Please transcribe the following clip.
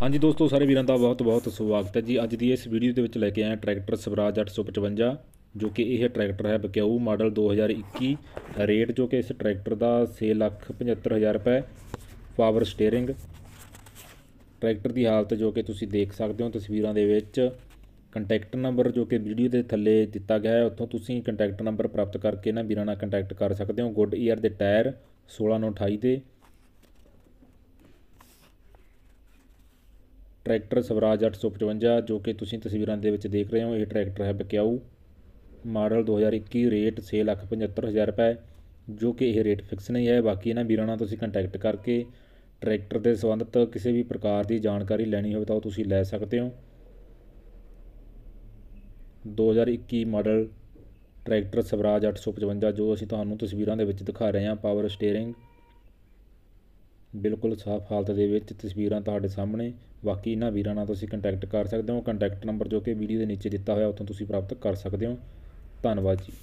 ਹਾਂਜੀ ਦੋਸਤੋ ਸਾਰੇ ਵੀਰਾਂ ਦਾ ਬਹੁਤ-ਬਹੁਤ ਸਵਾਗਤ ਹੈ ਜੀ ਅੱਜ ਦੀ ਇਸ ਵੀਡੀਓ ਦੇ ਵਿੱਚ ਲੈ ਕੇ ਆਇਆ ਟਰੈਕਟਰ ਸਵਰਾਜ 855 ਜੋ ਕਿ ਇਹ ਟਰੈਕਟਰ ਹੈ ਬਕਿਆਊ ਮਾਡਲ 2021 ਰੇਟ ਜੋ ਕਿ ਇਸ ਟਰੈਕਟਰ ਦਾ 675000 ਰੁਪਏ ਪਾਵਰ ਸਟੀering ਟਰੈਕਟਰ ਦੀ ਹਾਲਤ ਜੋ ਕਿ ਤੁਸੀਂ ਦੇਖ ਸਕਦੇ ਹੋ ਤਸਵੀਰਾਂ ਦੇ ਵਿੱਚ ਕੰਟੈਕਟ ਨੰਬਰ ਜੋ ਕਿ ਵੀਡੀਓ ਦੇ ਥੱਲੇ ਦਿੱਤਾ ਗਿਆ ਹੈ ਉੱਥੋਂ ਤੁਸੀਂ ਕੰਟੈਕਟ ਨੰਬਰ ਪ੍ਰਾਪਤ ਕਰਕੇ ਨਾ ਵੀਰਾਂ ਨਾਲ ਕੰਟੈਕਟ ਕਰ ਸਕਦੇ ਹੋ ਗੁੱਡ ਈਅਰ ਦੇ ਟਾਇਰ 16928 ਦੇ ਟਰੈਕਟਰ ਸਵਰਾਜ 855 ਜੋ ਕਿ ਤੁਸੀਂ ਤਸਵੀਰਾਂ ਦੇ ਵਿੱਚ ਦੇਖ ਰਹੇ ਹੋ ਇਹ ਟਰੈਕਟਰ ਹੈ ਬਕਿਆਊ ਮਾਡਲ 2021 ਰੇਟ 675000 ਰੁਪਏ ਜੋ ਕਿ ਇਹ ਰੇਟ ਫਿਕਸ ਨਹੀਂ ਹੈ ਬਾਕੀ ਇਹਨਾਂ ਵੀਰਾਂ ਨਾਲ ਤੁਸੀਂ ਕੰਟੈਕਟ ਕਰਕੇ ਟਰੈਕਟਰ ਦੇ ਸੰਬੰਧਤ ਕਿਸੇ ਵੀ ਪ੍ਰਕਾਰ ਦੀ ਜਾਣਕਾਰੀ ਲੈਣੀ ਹੋਵੇ ਤਾਂ ਉਹ ਤੁਸੀਂ ਲੈ ਸਕਦੇ ਹੋ 2021 ਮਾਡਲ ਟਰੈਕਟਰ ਸਵਰਾਜ 855 ਜੋ ਅਸੀਂ ਤੁਹਾਨੂੰ ਤਸਵੀਰਾਂ ਦੇ ਵਿੱਚ ਦਿਖਾ ਰਹੇ ਹਾਂ ਪਾਵਰ ਸਟੀering ਬਿਲਕੁਲ ਸਾਫ਼ ਹਾਲਤ ਦੇ ਵਿੱਚ ਤਸਵੀਰਾਂ ਤੁਹਾਡੇ ਸਾਹਮਣੇ ਬਾਕੀ ਇਹਨਾਂ ਵੀਰਾਂ ਨਾਲ ਤੁਸੀਂ ਕੰਟੈਕਟ ਕਰ ਸਕਦੇ ਹੋ ਕੰਟੈਕਟ ਨੰਬਰ ਜੋ ਕਿ ਵੀਡੀਓ ਦੇ ਨੀਚੇ ਦਿੱਤਾ ਹੋਇਆ ਉੱਥੋਂ ਤੁਸੀਂ ਪ੍ਰਾਪਤ ਕਰ ਸਕਦੇ ਹੋ ਧੰਨਵਾਦ ਜੀ